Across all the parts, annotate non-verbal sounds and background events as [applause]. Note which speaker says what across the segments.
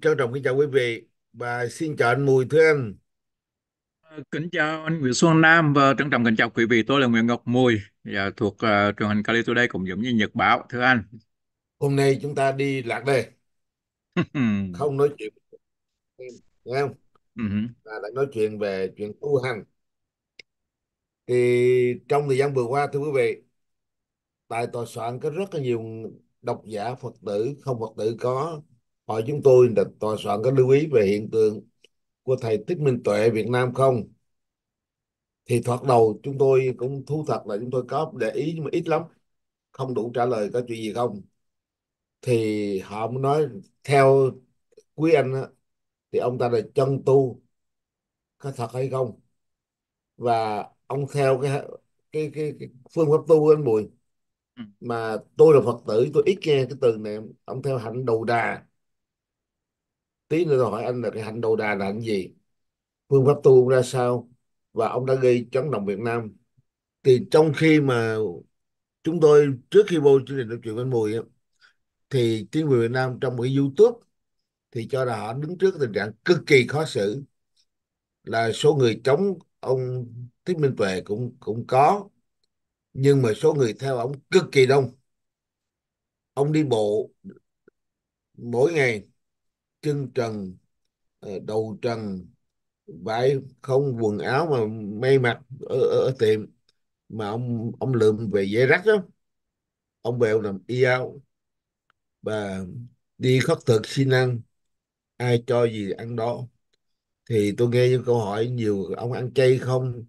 Speaker 1: Trân trọng kính chào quý vị và xin chào anh Mùi Thưa Anh. À, kính chào
Speaker 2: anh Nguyễn Xuân Nam và trân trọng kính chào quý vị. Tôi là Nguyễn Ngọc Mùi và thuộc uh, truyền hình Kali Today cũng giống như Nhật Báo. Thưa anh. Hôm nay chúng ta đi lạc đề. [laughs] không nói chuyện nghe không? Ừ.
Speaker 1: Và đã nói chuyện về chuyện tu hành. Thì trong thời gian vừa qua thưa quý vị, tại tòa soạn có rất là nhiều độc giả Phật tử, không Phật tử có hỏi ờ, chúng tôi là tòa soạn có lưu ý về hiện tượng của thầy Thích Minh Tuệ Việt Nam không? Thì thoạt đầu chúng tôi cũng thú thật là chúng tôi có để ý nhưng mà ít lắm, không đủ trả lời có chuyện gì không. Thì họ mới nói theo quý anh á, thì ông ta là chân tu có thật hay không và ông theo cái cái cái, cái phương pháp tu của anh Bùi ừ. mà tôi là Phật tử tôi ít nghe cái từ này ông theo hạnh đầu đà tí nữa tôi hỏi anh là cái hành đầu đà là hạnh gì phương pháp tu ra sao và ông đã gây chấn động Việt Nam thì trong khi mà chúng tôi trước khi vô chương trình nói chuyện với anh Mùi thì chính quyền Việt Nam trong một cái YouTube thì cho là họ đứng trước tình trạng cực kỳ khó xử là số người chống ông Thích Minh Tuệ cũng cũng có nhưng mà số người theo ông cực kỳ đông ông đi bộ mỗi ngày chân trần ờ, đầu trần vải không quần áo mà may mặc ở, ở, ở tiệm mà ông ông lượm về dây rắc đó ông bèo nằm y ao và đi khất thực xin ăn ai cho gì ăn đó thì tôi nghe những câu hỏi nhiều ông ăn chay không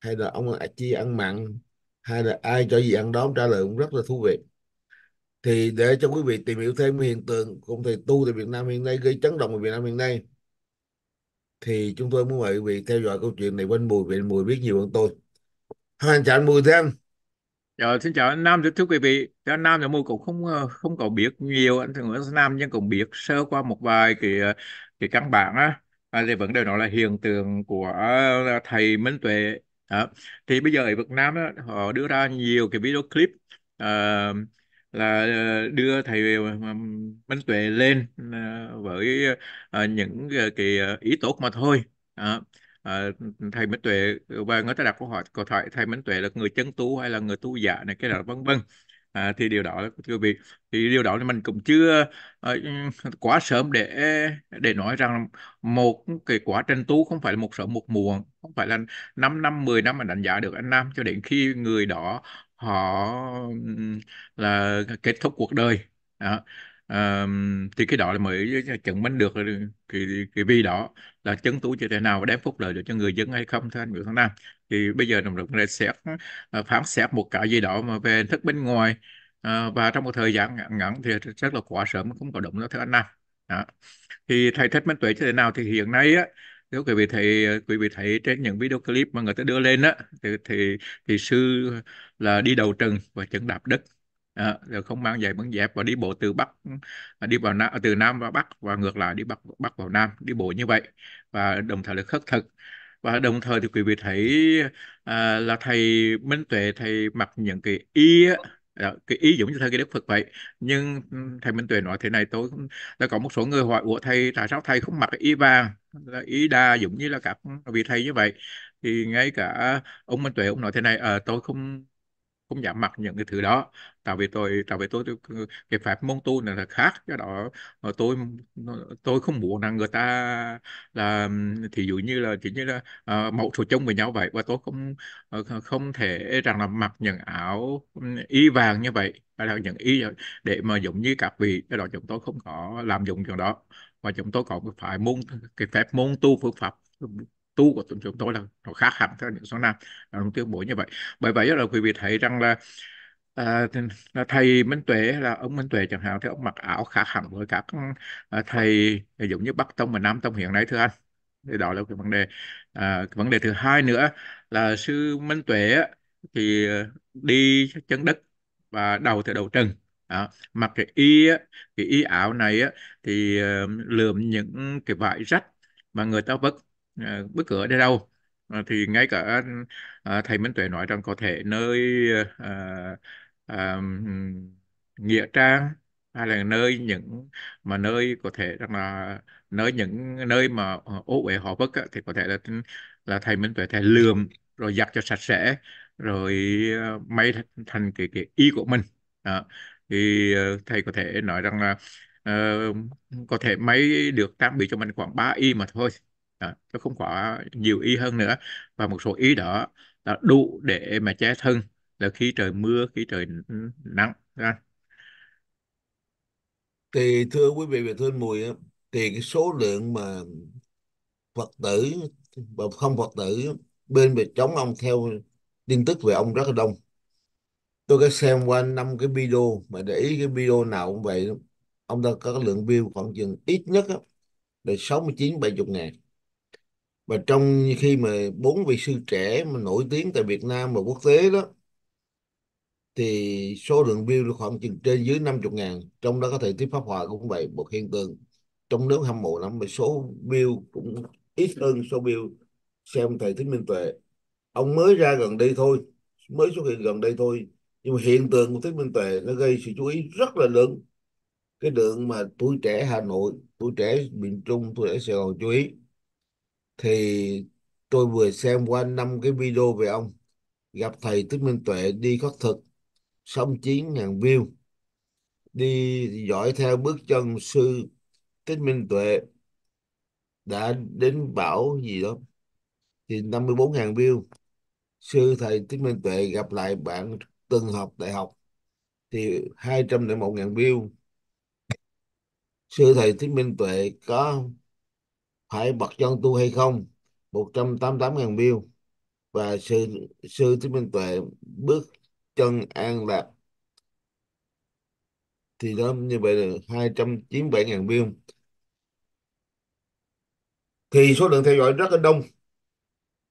Speaker 1: hay là ông chỉ ăn mặn hay là ai cho gì ăn đó ông trả lời cũng rất là thú vị thì để cho quý vị tìm hiểu thêm hiện tượng cùng thầy tu tại Việt Nam hiện nay gây chấn động ở Việt Nam hiện nay thì chúng tôi muốn mời quý vị theo dõi câu chuyện này bên Mùi vì
Speaker 2: Mùi biết nhiều hơn tôi
Speaker 1: Hoàng chào anh Mùi thêm. anh
Speaker 2: Dạ, xin chào anh Nam thưa quý vị thì anh Nam thì Mùi cũng không ờ, không còn biết nhiều anh thường ở Nam nhưng cũng biết sơ qua một vài cái ờ, cái căn bản á à, thì vấn đề đó là hiện tượng của ờ, thầy Minh Tuệ đó. thì bây giờ ở Việt Nam á, họ đưa ra nhiều cái video clip uh, là ờ, đưa thầy ờ, Minh Tuệ lên ờ, với những cái ý tốt mà thôi à, thầy Minh Tuệ và người ta đặt câu hỏi câu thoại thầy Minh Tuệ là người chân tu hay là người tu giả này cái đó vân vân à, thì điều đó thưa vị thì điều đó thì mình cũng chưa uh, quá sớm để để nói rằng một cái quá trình tu không phải là một sớm một muộn không phải là 5 năm 10 năm mà đánh giá được anh Nam cho đến khi người đó họ là kết thúc cuộc đời đó. À, thì cái đó là mới chứng minh được cái, cái vi đó là chứng tu như thế nào và đem phúc lợi được cho người dân hay không thưa anh Nguyễn Thắng Nam thì bây giờ đồng lực này sẽ phán xét một cái gì đó mà về hình thức bên ngoài à, và trong một thời gian ngắn, ngắn thì rất là quá sớm cũng có động đó thưa anh Nam đó. thì thầy thích minh tuệ như thế nào thì hiện nay á, nếu quý vị thấy quý vị thấy trên những video clip mà người ta đưa lên á thì thì, thì sư là đi đầu trần và chân đạp đất à, rồi không mang giày băng dép và đi bộ từ bắc à, đi vào nam từ nam vào bắc và ngược lại đi bắc bắc vào nam đi bộ như vậy và đồng thời là khất thực và đồng thời thì quý vị thấy à, là thầy Minh Tuệ thầy mặc những cái y á Dạ, cái ý giống như thầy cái Đức Phật vậy nhưng thầy Minh Tuệ nói thế này tôi đã có một số người hỏi của thầy tại sao thầy không mặc y vàng ý đa giống như là các vị thầy như vậy thì ngay cả ông Minh Tuệ ông nói thế này à, tôi không không dám mặc những cái thứ đó tại vì tôi tại vì tôi, tôi cái pháp môn tu này là khác cái đó ờ, tôi tôi không muốn rằng người ta là thì dụ như là chỉ như là uh, mẫu số chung với nhau vậy và tôi không ờ, không thể rằng là mặc những áo y vàng như vậy hay là những y để mà giống như các vị cái đó chúng tôi không có làm dụng chuyện đó và chúng tôi có phải môn cái phép môn tu phương pháp tu của tụi chúng tôi là nó khác hẳn theo những số nam nó tuyên bố như vậy bởi vậy là quý vị thấy rằng là À, thầy Minh Tuệ là ông Minh Tuệ chẳng hạn thì ông mặc áo khác hẳn với các à, thầy giống như Bắc Tông và Nam Tông hiện nay thưa anh thì đó là cái vấn đề à, cái vấn đề thứ hai nữa là sư Minh Tuệ thì đi chân đất và đầu thì đầu trần đó. mặc cái y cái y áo này thì ờ, lượm những cái vải rách mà người ta vất Ờ, bức cửa đi đâu ờ, thì ngay cả ờ, thầy Minh Tuệ nói rằng có thể nơi à, à, nghĩa trang hay là nơi những mà nơi có thể rằng là nơi những nơi mà ô uế họ vất thì có thể là là thầy Minh Tuệ thầy lườm rồi giặt cho sạch sẽ rồi may thành cái cái y của mình à, thì thầy có thể nói rằng là uh, có thể may được trang bị cho mình khoảng 3 y mà thôi à, chứ không có nhiều y hơn nữa và một số y đó là đủ để mà che thân là khi trời mưa khi trời nắng à.
Speaker 1: thì thưa quý vị và thưa anh Mùi thì cái số lượng mà Phật tử và không Phật tử bên về chống ông theo tin tức về ông rất là đông tôi có xem qua năm cái video mà để ý cái video nào cũng vậy ông ta có lượng view khoảng chừng ít nhất á, là 69 70 ngàn và trong khi mà bốn vị sư trẻ mà nổi tiếng tại Việt Nam và quốc tế đó thì số lượng view khoảng chừng trên dưới 50 ngàn trong đó có thầy Thích pháp hòa cũng vậy một hiện tượng trong nước hâm mộ lắm mà số view cũng ít hơn số view xem thầy thích minh tuệ ông mới ra gần đây thôi mới xuất hiện gần đây thôi nhưng mà hiện tượng của thích minh tuệ nó gây sự chú ý rất là lớn cái lượng mà tuổi trẻ hà nội tuổi trẻ miền trung tuổi trẻ sài gòn chú ý thì tôi vừa xem qua năm cái video về ông gặp thầy Thích Minh Tuệ đi khất thực xong 9.000 view đi dõi theo bước chân sư Thích Minh Tuệ đã đến bảo gì đó thì 54.000 view sư thầy Thích Minh Tuệ gặp lại bạn từng học đại học thì 201.000 view sư thầy Thích Minh Tuệ có phải bật chân tu hay không 188.000 view và sư sư thích minh tuệ bước chân an lạc thì đó như vậy là 297.000 view thì số lượng theo dõi rất là đông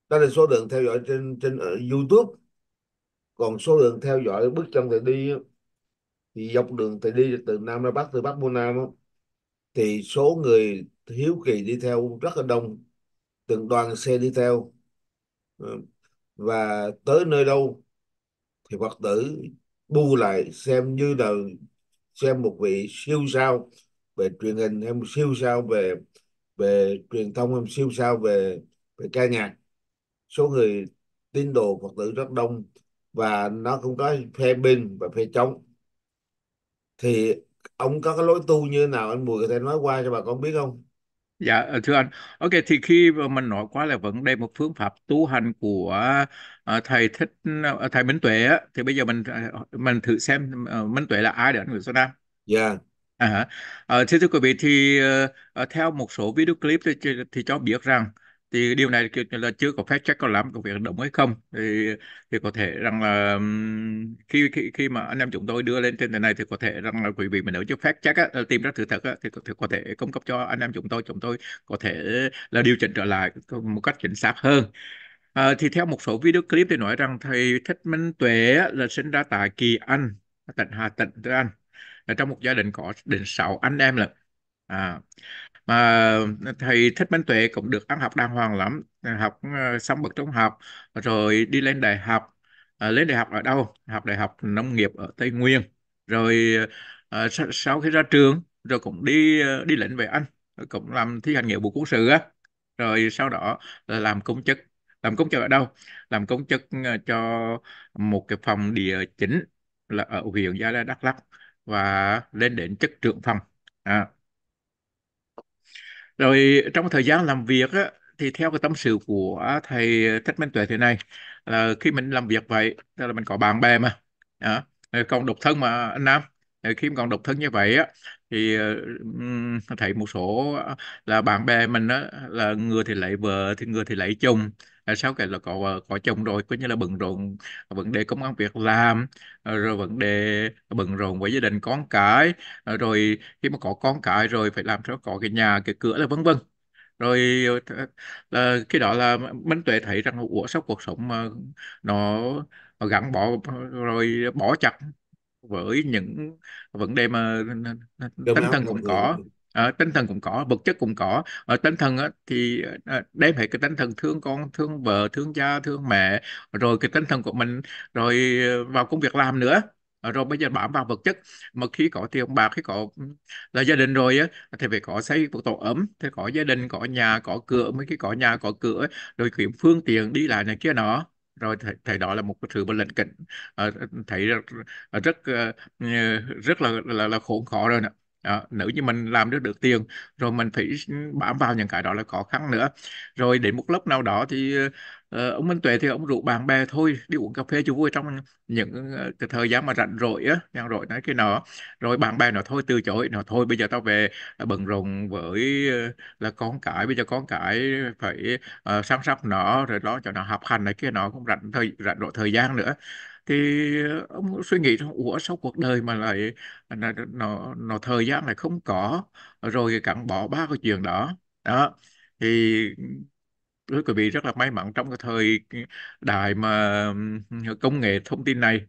Speaker 1: đó là số lượng theo dõi trên trên ở ờ, YouTube còn số lượng theo dõi bước chân thầy đi thì dọc đường thầy đi từ Nam ra Bắc từ Bắc vô Nam thì số người hiếu kỳ đi theo rất là đông từng đoàn xe đi theo ừ, và tới nơi đâu thì phật tử bu lại xem như là xem một vị siêu sao về truyền hình hay một siêu sao về về truyền thông hay một siêu sao về về ca nhạc số người tín đồ phật tử rất đông và nó cũng có phe bên và phe chống thì ông có cái lối tu như thế nào anh mùi có thể nói qua cho bà con biết không
Speaker 2: Dạ, ờ, thưa anh. Ok, thì khi mà mình nói qua là vấn đề một phương pháp tu hành của ờ, thầy thích ờ, thầy Minh Tuệ á, thì bây giờ mình ờ, mình thử xem ờ, Minh Tuệ là ai để anh hưởng Xuân Nam. Dạ, À, hả. Ờ, thưa quý vị thì ờ, ờ, theo một số video clip thì, thì cho biết rằng thì điều này là chưa có phép check có lắm có việc động hay không thì thì có thể rằng là khi khi khi mà anh em chúng tôi đưa lên trên thế này thì có thể rằng là quý vị mà nếu chưa phép check á, ờ, tìm ra sự thật á, thì, thì có thể cung cấp cho anh em chúng tôi chúng tôi có thể là điều chỉnh trở lại một cách chính xác hơn à, thì theo một số video clip thì nói rằng thầy thích minh tuệ là sinh ra tại kỳ anh tỉnh hà tĩnh anh trong một gia đình có đến 6 anh em là à, mà thầy thích minh tuệ cũng được ăn học đàng hoàng lắm học ờ, xong bậc trung học rồi đi lên đại học à, lên đại học ở đâu học đại học nông nghiệp ở tây nguyên rồi à, ờ, sau, sau khi ra trường rồi cũng đi đi lĩnh về anh cũng làm thi hành nghĩa vụ quân sự á rồi sau đó là làm công chức làm công chức ở đâu làm công chức cho một cái phòng địa chính là ở huyện Gia Lai Đắk Lắk và lên đến chức trưởng phòng à, rồi trong thời gian làm việc á, thì theo cái tâm sự của thầy Thích Minh Tuệ thế này là khi mình làm việc vậy tức là mình có bạn bè mà à, còn độc thân mà anh Nam khi còn độc thân như vậy á thì ờ, thấy một số là bạn bè mình á là người thì lấy vợ thì người thì lấy chồng à, sau cái là có ờ, có chồng rồi coi như là bận rộn vấn đề công ăn việc làm ờ, rồi vấn đề bận rộn với gia đình con cái rồi khi mà có con cái rồi phải làm cho có cái nhà cái cửa là vân vân rồi là cái đó là Minh Tuệ thấy rằng ủa sao cuộc sống mà nó, gắn bỏ rồi bỏ chặt với những vấn đề mà Đúng tánh thân cũng có à, tinh thần cũng có vật chất cũng có à, tinh thần á, thì à, đem hết cái tinh thần thương con thương vợ thương cha thương mẹ rồi cái tinh thần của mình rồi vào công việc làm nữa rồi bây giờ bám vào vật chất mà khi có ông bà khi có là gia đình rồi á thì phải có xây một tổ ấm thì có gia đình có nhà có cửa mấy cái có nhà có cửa rồi kiếm phương tiện đi lại này kia nọ rồi thầy, thầy đó là một sự lệnh cạnh à, thầy rất rất, rất là là, là khốn khó rồi nè đó, nữ như mình làm được được tiền rồi mình phải bám vào những cái đó là khó khăn nữa rồi đến một lúc nào đó thì Ờ, ông Minh Tuệ thì ông rủ bạn bè thôi đi uống cà phê cho vui trong những ờ, cái thời gian mà rảnh rỗi á rảnh rỗi nói cái nọ rồi bạn bè nó thôi từ chối nó thôi bây giờ tao về bận rộn với ờ, là con cái bây giờ con cái phải uh, săn sóc nó rồi đó cho nó học hành này kia nó cũng rảnh thời rảnh rỗi thời gian nữa thì ông ờ, suy nghĩ trong ủa sau cuộc đời mà lại à, nó, nó, nó thời gian lại không có rồi cặn bỏ ba cái chuyện đó đó thì thưa quý vị rất là may mắn trong cái thời đại mà công nghệ thông tin này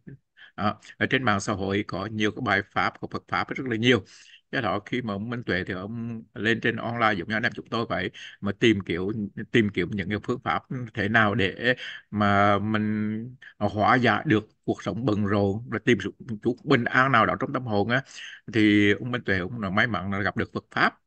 Speaker 2: à, ở trên mạng xã hội có nhiều cái bài pháp của Phật pháp rất là nhiều cái đó khi mà ông Minh Tuệ thì ông lên trên online giống như anh em chúng tôi vậy mà tìm kiểu tìm kiếm những cái phương pháp thế nào để mà mình hóa giải được cuộc sống bận rộn và tìm chút bình an nào đó trong tâm hồn á thì ông Minh Tuệ cũng là may mắn là gặp được Phật pháp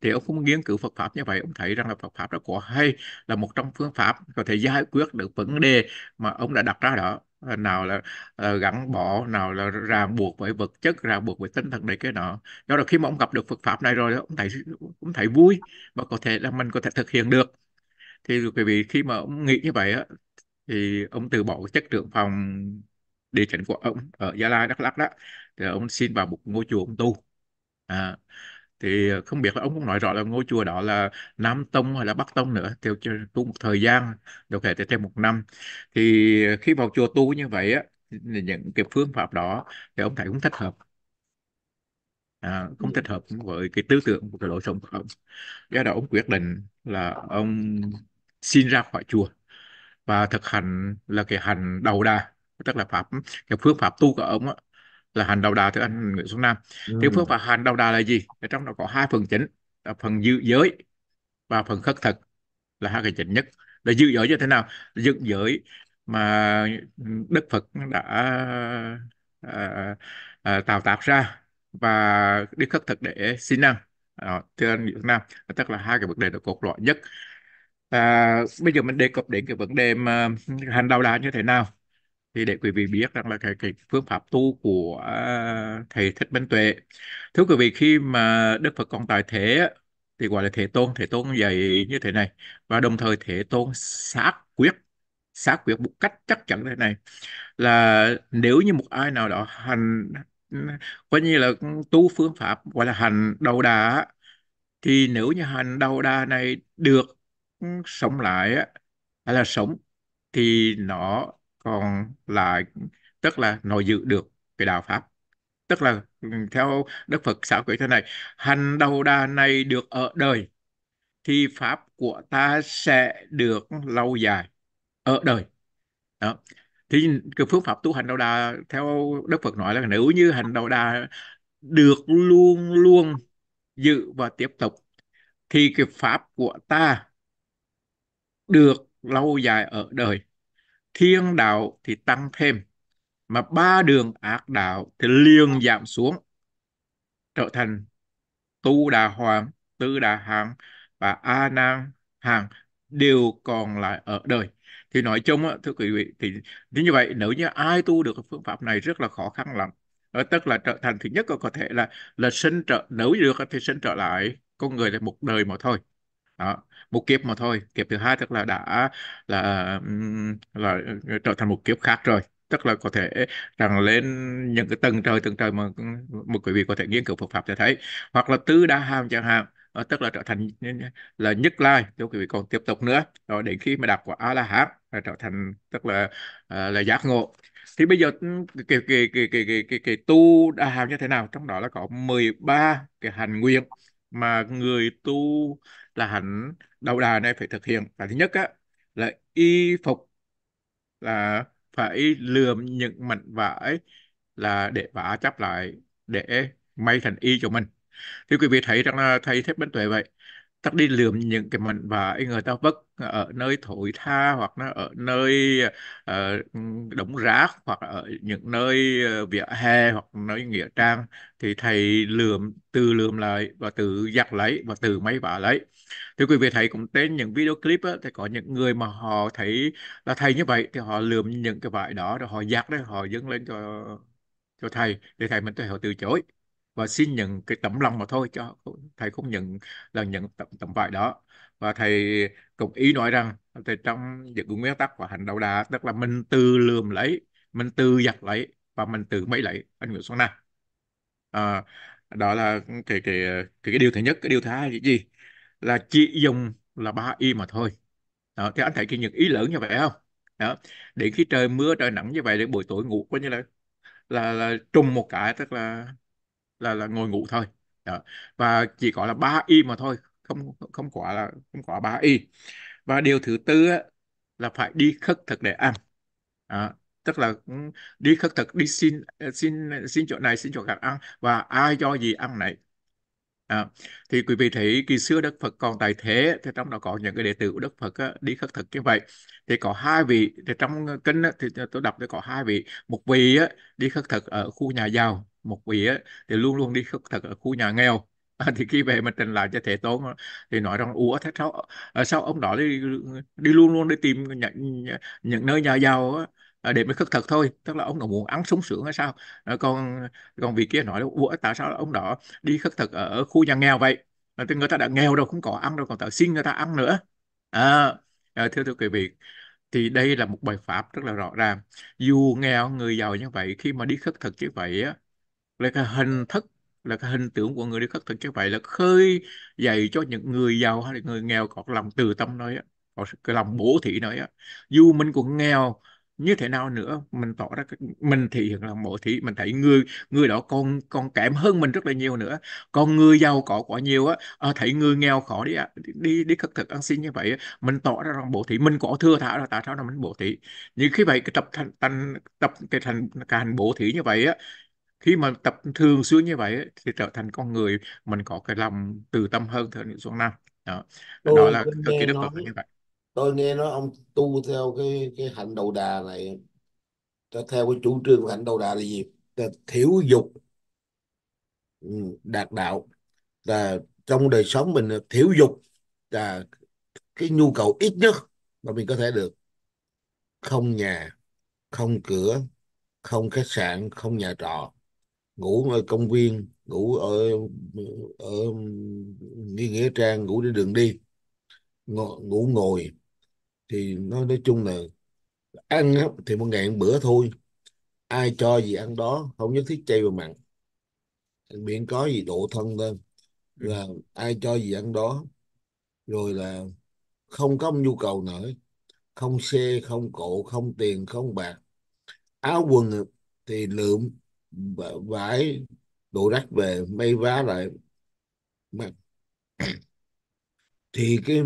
Speaker 2: thì ông cũng nghiên cứu Phật pháp như vậy ông thấy rằng là Phật pháp đó có hay là một trong phương pháp có thể giải quyết được vấn đề mà ông đã đặt ra đó Ờ, nào là, là ờ, gắn bỏ nào là ràng buộc bởi vật chất ràng buộc bởi tinh thần này cái nọ do đó khi mà ông gặp được Phật pháp này rồi ông thấy cũng thấy vui và có thể là mình có thể thực hiện được thì quý vị khi mà ông nghĩ như vậy á thì ông từ bỏ chất trưởng phòng địa chỉnh của ông ở Gia Lai Đắk lắc đó thì ông xin vào một ngôi chùa ông tu à, thì ờ, không biết là ông cũng nói rõ là ngôi chùa đó là Nam Tông hay là Bắc Tông nữa theo tu một thời gian đâu thể trên một năm thì ờ, khi vào chùa tu như vậy á những cái phương pháp đó thì ông thấy cũng thích hợp à, không thích hợp với cái tư tưởng của cái lối sống của ông do đó ông quyết định là ông xin ra khỏi chùa và thực hành là cái hành đầu đà tức là pháp cái phương pháp tu của ông á là hành đầu đà thưa anh Nguyễn Xuân Nam ừ. tiểu phước và hành đầu đà là gì ở trong đó có hai phần chính là phần dự giới và phần khất thực là hai cái chính nhất là dự giới như thế nào dự giới mà Đức Phật đã à, à, tạo tác ra và đi khất thực để xin năng à, thưa anh Nguyễn Xuân Nam tức là hai cái vấn đề là cột lõi nhất à, bây giờ mình đề cập đến cái vấn đề mà hành đạo đà như thế nào thì để quý vị biết rằng là cái, cái phương pháp tu của à, thầy thích minh tuệ thưa quý vị khi mà đức phật còn tại thế thì gọi là thế tôn thế tôn dạy như thế này và đồng thời thế tôn xác quyết xác quyết một cách chắc chắn thế này là nếu như một ai nào đó hành coi như là tu phương pháp gọi là hành đầu đà thì nếu như hành đầu đà này được ừ, sống lại hay là sống thì nó còn lại tức là nội dự được cái đạo pháp tức là ừ, theo đức phật xã quỷ thế này hành đầu đà này được ở đời thì pháp của ta sẽ được lâu dài ở đời đó thì cái phương pháp tu hành đầu đà theo đức phật nói là nếu như hành đầu đà được luôn luôn dự và tiếp tục thì cái pháp của ta được lâu dài ở đời thiên đạo thì tăng thêm mà ba đường ác đạo thì liền giảm xuống trở thành tu đà hoàng tư đà hạng và a nan hạng đều còn lại ở đời thì nói chung á, thưa quý vị thì nếu như vậy nếu như ai tu được phương pháp này rất là khó khăn lắm ở ờ, tức là trở thành thứ nhất có thể là là sinh trở nếu được thì sinh trở lại con người là một đời mà thôi đó một kiếp mà thôi kiếp thứ hai tức là đã là là ờ, trở thành một kiếp khác rồi tức là có thể rằng lên những cái tầng trời tầng trời mà một quý vị có thể nghiên cứu Phật pháp sẽ thấy hoặc là tứ đa hàm chẳng hạn ờ, tức là trở thành là nhất lai cho quý vị còn tiếp tục nữa rồi đến khi mà đạt quả a la hán là trở thành tức là ờ, là giác ngộ thì bây giờ cái cái cái cái cái cái, cái tu đa hàm như thế nào trong đó là có 13 cái hành nguyện mà người tu là hạnh đầu đà này phải thực hiện là thứ nhất á là y phục là phải lượm những mảnh vải là để vả chắp lại để may thành y cho mình thì quý vị thấy rằng là thầy thép bến tuệ vậy ta đi lượm những cái mảnh vải người ta vứt ở nơi thổi tha hoặc nó ở nơi uh, đống rác hoặc ở những nơi ờ, vỉa hè hoặc nơi nghĩa trang thì thầy lượm từ lượm lại và từ giặt lấy và từ máy vá lấy thì quý vị thấy cũng trên những video clip á, thì có những người mà họ thấy là thầy như vậy thì họ lượm những cái vải đó rồi họ giặt đấy họ dâng lên cho cho thầy để thầy mình tôi họ từ chối và xin nhận cái tấm lòng mà thôi cho thầy không nhận là nhận tấm, tấm vải đó và thầy cũng ý nói rằng thầy trong những nguyên tắc của hành đầu đà tức là mình tự lườm lấy mình tự giặt lấy và mình tự mấy lấy anh Nguyễn Xuân Nam à, đó là cái, cái cái cái điều thứ nhất cái điều thứ hai là gì là chỉ dùng là ba y mà thôi đó, thì anh thấy cái những ý lớn như vậy không đó để khi trời mưa trời nắng như vậy để buổi tối ngủ coi như là là, là trùng một cái tức là là là ngồi ngủ thôi đó. và chỉ có là ba y mà thôi không không quá là không quá ba y và điều thứ tư á, là phải đi khất thực để ăn à, tức là ừ, đi khất thực đi xin ờ, xin xin chỗ này xin chỗ khác ăn và ai cho gì ăn này à, thì quý vị thấy kỳ xưa Đức Phật còn tại thế thì trong đó có những cái đệ tử của Đức Phật á, đi khất thực như vậy thì có hai vị thì trong kinh á, thì tôi đọc thì có hai vị một vị á, đi khất thực ở khu nhà giàu một vị á, thì luôn luôn đi khất thực ở khu nhà nghèo [laughs] À, thì khi về mà trình lại cho Thế Tôn thì nói rằng ủa thế sao à, sao ông đó đi, đi luôn luôn đi tìm những, những nơi nhà giàu á, à, để mới khất thực thôi tức là ông đó muốn ăn sống sướng hay sao à, còn còn vị kia nói là ủa tại sao ông đó đi khất thực ở khu nhà nghèo vậy thì người ta đã nghèo rồi không có ăn rồi còn ta xin người ta ăn nữa à, thưa thưa quý vị thì đây là một bài pháp rất là rõ ràng dù nghèo người giàu như vậy khi mà đi khất thực như vậy á là cái hình thức là cái hình tượng của người đi khất thực như vậy là khơi dậy cho những người giàu hay là người nghèo có lòng từ tâm nơi á có cái lòng bố thị nơi á dù mình cũng nghèo như thế nào nữa mình tỏ ra mình thể hiện lòng bố thị, mình thấy người người đó còn còn kém hơn mình rất là nhiều nữa còn người giàu có quá nhiều á à, thấy người nghèo khó đi đi đi khất thực ăn xin như vậy á, mình tỏ ra lòng bố thị, mình có thưa thả là tại sao là mình bố thị. nhưng khi vậy cái tập thành tập cái thành cái hành bố thí như vậy á khi mà tập thường xuyên như vậy thì trở thành con người mình có cái lòng từ tâm hơn thượng những xuống nam đó, đó là cái, đức nói Phật như vậy
Speaker 1: tôi nghe nói ông tu theo cái cái hạnh đầu đà này theo cái chủ trương của hạnh đầu đà là gì là thiểu dục ừ, đạt đạo là trong đời sống mình là thiểu dục là cái nhu cầu ít nhất mà mình có thể được không nhà không cửa không khách sạn không nhà trọ ngủ ở công viên ngủ ở ở nghĩa, nghĩa trang ngủ trên đường đi ngủ, ngủ ngồi thì nói nói chung là ăn thì một ngày một bữa thôi ai cho gì ăn đó không nhất thiết chay và mặn miễn có gì độ thân thôi, ừ. là ai cho gì ăn đó rồi là không có nhu cầu nữa không xe không cộ không tiền không bạc áo quần thì lượm vải đồ rách về mây vá lại thì cái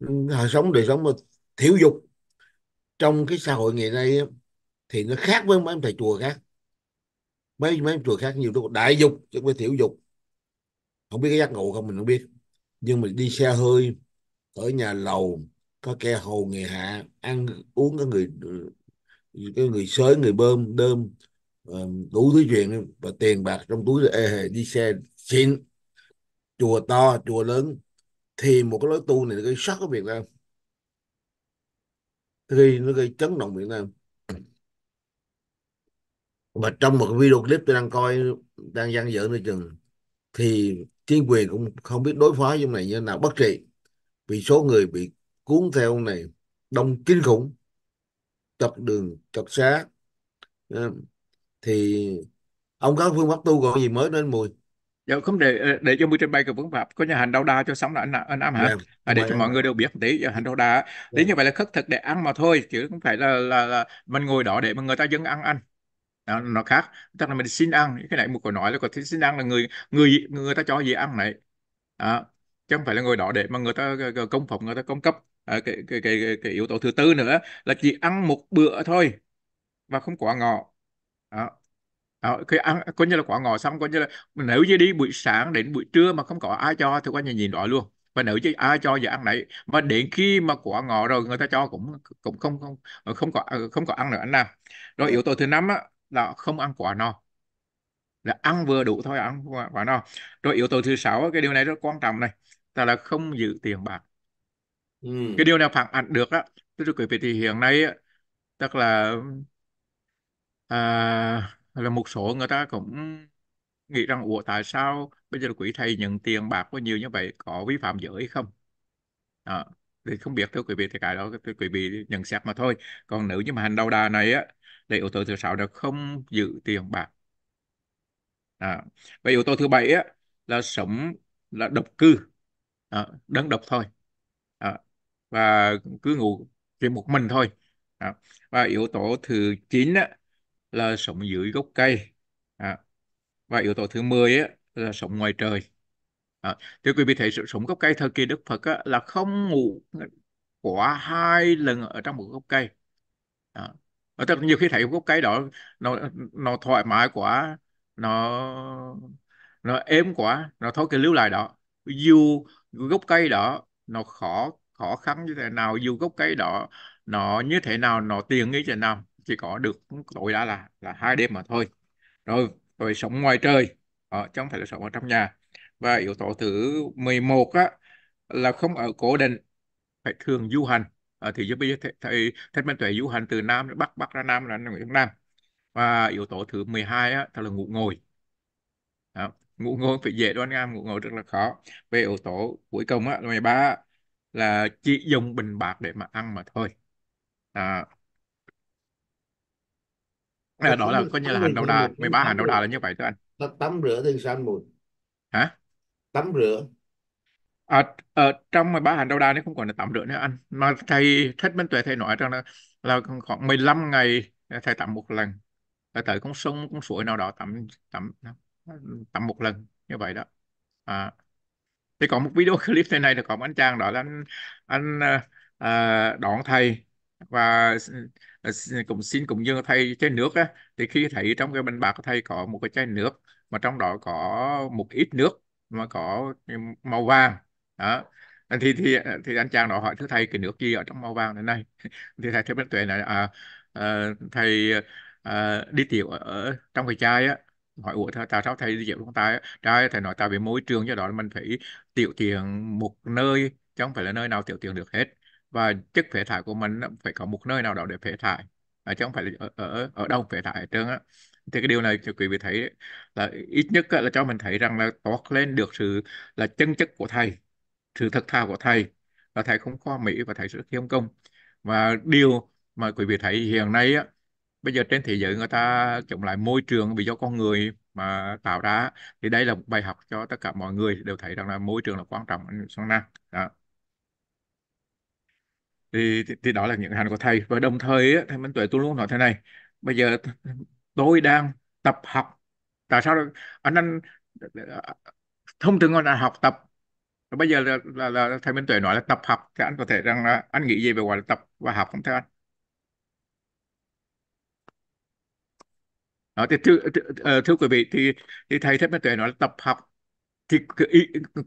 Speaker 1: đời sống đời sống mà thiểu dục trong cái xã hội ngày nay thì nó khác với mấy thầy chùa khác mấy mấy chùa khác nhiều lúc đại dục chứ không phải thiểu dục không biết cái giác ngộ không mình không biết nhưng mình đi xe hơi ở nhà lầu có kẻ hồ người hạ ăn uống có người cái người sới người bơm đơm đủ thứ chuyện và tiền bạc trong túi ê hề đi xe xịn chùa to chùa lớn thì một cái lối tu này nó gây sốc ở Việt Nam gây nó gây chấn động Việt Nam và trong một video clip tôi đang coi đang dang dở nữa chừng thì chính quyền cũng không biết đối phó với này như thế nào bất trị vì số người bị cuốn theo này đông kinh khủng chặt đường chặt xá thì ông có phương pháp tu gọi gì
Speaker 2: mới đến mùi Dạ, không để để cho mùi trên bay cái vấn pháp có nhà hành đau đa cho sống là anh, anh Nam hả yeah, dạ, à, để cho mọi người đều biết một tí hành đau đa dạ. đến như vậy là khất thực để ăn mà thôi chứ không phải là là, là mình ngồi đó để mà người ta dâng ăn anh nó, nó khác tức là mình xin ăn cái này một câu nói là có thể xin ăn là người người người ta cho gì ăn này à, chứ không phải là ngồi đó để mà người ta ờ, ờ, công phòng người ta cung cấp à, cái, cái, cái, cái yếu tố thứ tư nữa là chỉ ăn một bữa thôi và không quá ngọt. Đó. Ờ. Đó, ờ, khi ăn coi như là quả ngọt xong coi như là nếu như đi buổi sáng đến buổi trưa mà không có ai cho thì coi như nhìn đói luôn và nếu như ai cho giờ ăn đấy mà đến khi mà quả ngọ rồi người ta cho cũng cũng không không ờ, không có không có ăn nữa anh nào rồi yếu tố thứ năm á, là không ăn quả no là ăn vừa đủ thôi ăn quả no rồi yếu tố thứ sáu cái điều này rất quan trọng này ta là không giữ tiền bạc ừ. cái điều này phản ảnh được á tức là quý vị thì hiện nay tức là à, là một số người ta cũng nghĩ rằng ủa tại sao bây giờ quý thầy nhận tiền bạc có nhiều như vậy có vi phạm giới không à, thì không biết thưa quý vị thì cái đó thưa quý vị nhận xét mà thôi còn nữ nhưng mà hành đầu đà này á để yếu tố thứ sáu là không giữ tiền bạc à, và yếu tố thứ bảy á là sống là độc cư à, đơn độc thôi và cứ ngủ chỉ một mình thôi à, và yếu tố thứ chín á là sống dưới gốc cây à, và yếu tố thứ 10 á là sống ngoài trời à, thưa quý vị thấy sống gốc cây thời kỳ Đức Phật á, là không ngủ quá hai lần ở trong một gốc cây à, tức nhiều khi thấy gốc cây đó nó nó thoải mái quá nó nó êm quá nó thôi cái lưu lại đó dù gốc cây đó nó khó khó khăn như thế nào dù gốc cây đó nó như thế nào nó tiền như thế nào chỉ có được tối đa là là hai đêm mà thôi rồi rồi sống ngoài trời ở ờ, trong phải là sống ở trong nhà và yếu tố thứ 11 á là không ở cố định phải thường du hành ở ờ, thì bây giờ thầy, thầy thích minh tuệ du hành từ nam đến bắc bắc ra nam là hướng nam và yếu tố thứ 12 á đó là ngủ ngồi đó. ngủ ngồi phải dễ đoan ngam ngủ ngồi rất là khó về yếu tố cuối cùng á 13 là chỉ dùng bình bạc để mà ăn mà thôi à, à, đó là coi như là hành đầu đà 13 hành đầu đà là như vậy thôi anh tắm
Speaker 1: rửa thì sao mùi
Speaker 2: hả tắm rửa À, ở ờ, trong 13 hành đầu đà nó không còn là tắm rửa nữa anh mà thầy Thích Minh Tuệ thầy nói rằng là, là khoảng 15 ngày thầy tắm một lần là tới con sông con suối nào đó tắm tắm tắm một lần như vậy đó à, thì có một video [laughs] clip thế này là có một anh chàng đó là anh anh à, đón thầy và ờ, cũng xin cũng dương thầy chai nước á thì khi thấy trong cái bình bạc của thầy có một cái chai nước mà trong đó có một ít nước mà có ừ, màu vàng đó ờ, thì thì ờ, thì anh chàng đó hỏi thưa thầy cái nước gì ở trong màu vàng thế này [laughs] thì thầy theo bên tuệ là à, à, thầy à, đi tiểu ở, ở trong cái chai á hỏi ủa thầy tại sao thầy đi tiểu trong tay trai thầy nói tại vì môi trường do đó mình phải tiểu tiền một nơi chứ không phải là nơi nào tiểu tiền được hết và chất phế thải của mình phải có một nơi nào đó để phế thải chứ không phải là ở ở ở đâu phế thải hết trơn á thì cái điều này cho quý vị thấy là ít nhất là cho mình thấy rằng là toát lên được sự là chân chất của thầy sự thật thà của thầy là thầy không khoa mỹ và thầy rất khiêm công và điều mà quý vị thấy hiện nay á bây giờ trên thế giới người ta chống lại môi trường vì do con người mà tạo ra thì đây là một bài học cho tất cả mọi người đều thấy rằng là môi trường là quan trọng anh Xuân đó thì, thì, thì đó là những hành của thầy và đồng thời á, thầy Minh Tuệ tôi luôn nói thế này bây giờ tôi đang tập học tại sao anh anh thông thường gọi là học tập và bây giờ là, là, là thầy Minh Tuệ nói là tập học thì anh có thể rằng là anh nghĩ gì về gọi là tập và học không thưa anh đó, thì thưa, thưa, ờ, thưa quý vị thì, thì thầy Thích Minh Tuệ nói là tập học thì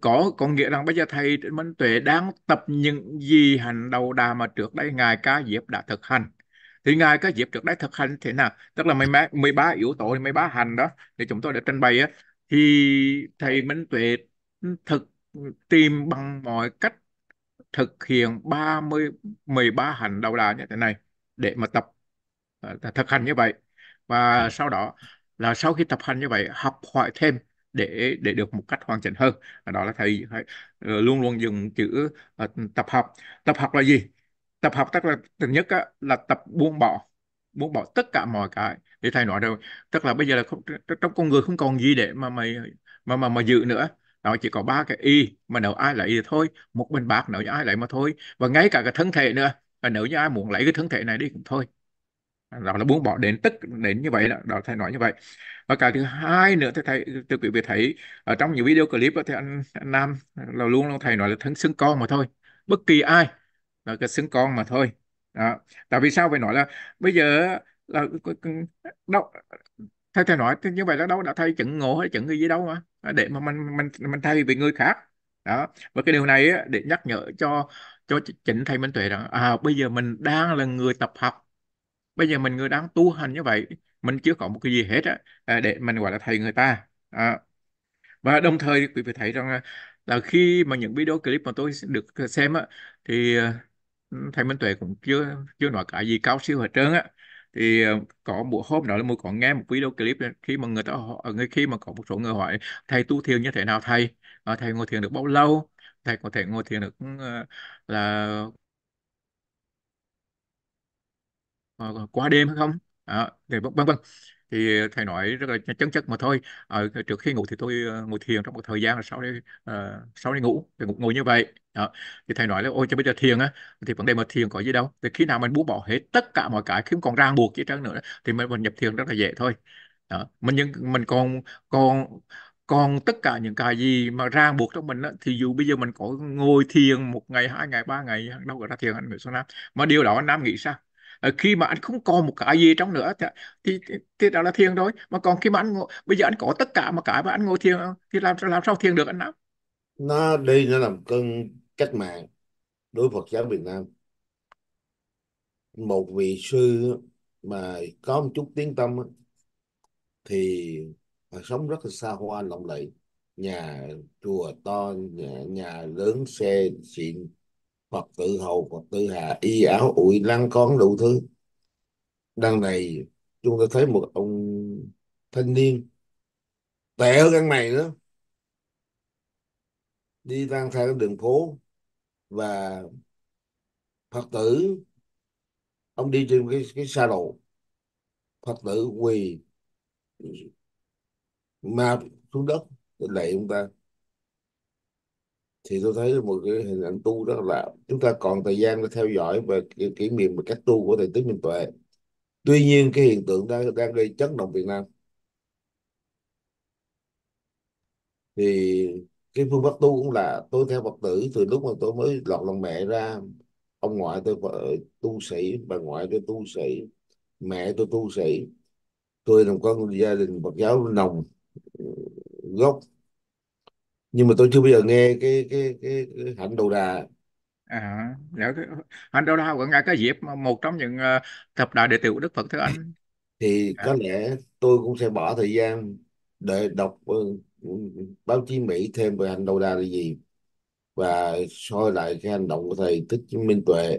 Speaker 2: có có nghĩa rằng bây giờ thầy Trịnh Minh Tuệ đang tập những gì hành đầu đà mà trước đây ngài Ca Diệp đã thực hành thì ngài Ca Diệp trước đây thực hành thế nào tức là mấy mấy 13, ba yếu tố mấy ba hành đó để chúng tôi đã trình bày á thì thầy Minh Tuệ thực tìm bằng mọi cách thực hiện 30 13 hành đầu đà như thế này để mà tập à, thực hành như vậy và sau đó là sau khi tập hành như vậy học hỏi thêm để để được một cách hoàn chỉnh hơn đó là thầy, ờ, luôn luôn dùng chữ ờ, tập học tập học là gì tập học tức là thứ nhất á, là tập buông bỏ buông bỏ tất cả mọi cái để thầy nói rồi tức là bây giờ là không, trong con người không còn gì để mà mày mà mà mà dự nữa đó chỉ có ba cái y mà nếu ai lấy thì thôi một bình bạc nếu ai lấy mà thôi và ngay cả cái thân thể nữa và nếu như ai muốn lấy cái thân thể này đi cũng thôi đó nó buông bỏ đến tức đến như vậy đó, đó thầy nói như vậy và cái thứ hai nữa thầy thấy thưa quý vị thấy ở trong những video clip đó, thì anh, anh Nam là luôn luôn thầy nói là thân xứng con mà thôi bất kỳ ai là cái xứng con mà thôi đó. tại vì sao phải nói là bây giờ là đâu thầy thầy nói như vậy là đâu đã thay chẩn ngộ hay chẩn người gì đâu mà à, để mà mình mình mình thay vì người khác đó và cái điều này để nhắc nhở cho cho chỉnh thầy Minh Tuệ rằng à bây giờ mình đang là người tập học bây giờ mình người đang tu hành như vậy mình chưa có một cái gì hết á à, để mình gọi là thầy người ta à. và đồng thời quý vị thấy rằng là khi mà những video clip mà tôi được xem á thì ờ, thầy Minh Tuệ cũng chưa chưa nói cái gì cao siêu hết trơn á thì ờ, có một hôm đó là mình có nghe một video clip khi mà người ta ờ, người khi mà có một số người hỏi thầy tu thiền như thế nào thầy thầy ngồi thiền được bao lâu thầy có thể ngồi thiền được là Ờ, ờ, qua đêm hay không à, thì vân vân thì thầy nói rất là chấn chất mà thôi à, trước khi ngủ thì tôi ngồi thiền trong một thời gian là sau đây à, sau đây ngủ thì ngủ, ngồi như vậy à, thì thầy nói là ôi cho bây giờ thiền á thì vấn đề mà thiền có gì đâu thì khi nào mình buông bỏ hết tất cả mọi cái không còn ràng buộc chứ trắng nữa thì mình, mình nhập thiền rất là dễ thôi à, mình nhưng mình còn còn còn tất cả những cái gì mà ràng buộc trong mình á, thì dù bây giờ mình có ngồi thiền một ngày hai ngày ba ngày đâu có ra thiền anh Nguyễn Xuân Nam mà điều đó anh Nam nghĩ sao Ờ, khi mà anh không còn một cái gì trong nữa thì, thì, thì đó là thiền thôi mà còn khi mà anh ngồi, bây giờ anh có tất cả mà cái mà anh ngồi thiền thì làm sao làm sao thiền được anh nào
Speaker 1: nó đi nó làm cơn cách mạng đối Phật giáo Việt Nam một vị sư mà có một chút tiếng tâm thì sống rất là xa hoa lộng lẫy nhà chùa to nhà, nhà lớn xe xịn Phật tự hầu Phật tự hạ y ảo ủi lăng con đủ thứ đằng này chúng ta thấy một ông thanh niên tệ hơn anh mày nữa đi lang thang trên đường phố và phật tử ông đi trên cái cái xa lộ phật tử quỳ ma xuống đất để lạy ông ta thì tôi thấy một cái hình ảnh tu rất là chúng ta còn thời gian để theo dõi và kỷ, kỷ niệm về cách tu của thầy Tứ Minh Tuệ tuy nhiên cái hiện tượng đang đang gây chấn động Việt Nam thì cái phương pháp tu cũng là tôi theo Phật tử từ lúc mà tôi mới lọt lòng mẹ ra ông ngoại tôi tu sĩ bà ngoại tôi tu sĩ mẹ tôi tu sĩ tôi là con gia đình Phật giáo nồng gốc nhưng mà tôi chưa bao giờ nghe
Speaker 2: cái cái cái, cái hạnh đầu đà à, nếu cái- anh đâu đâu vẫn là cái dịp một trong những ờ, thập đại đệ tử của Đức Phật thưa anh thì có à. lẽ tôi cũng sẽ bỏ thời gian để đọc ờ,
Speaker 1: báo chí Mỹ thêm về hạnh đầu đà là gì và soi lại cái
Speaker 2: hành động của thầy Thích Minh Tuệ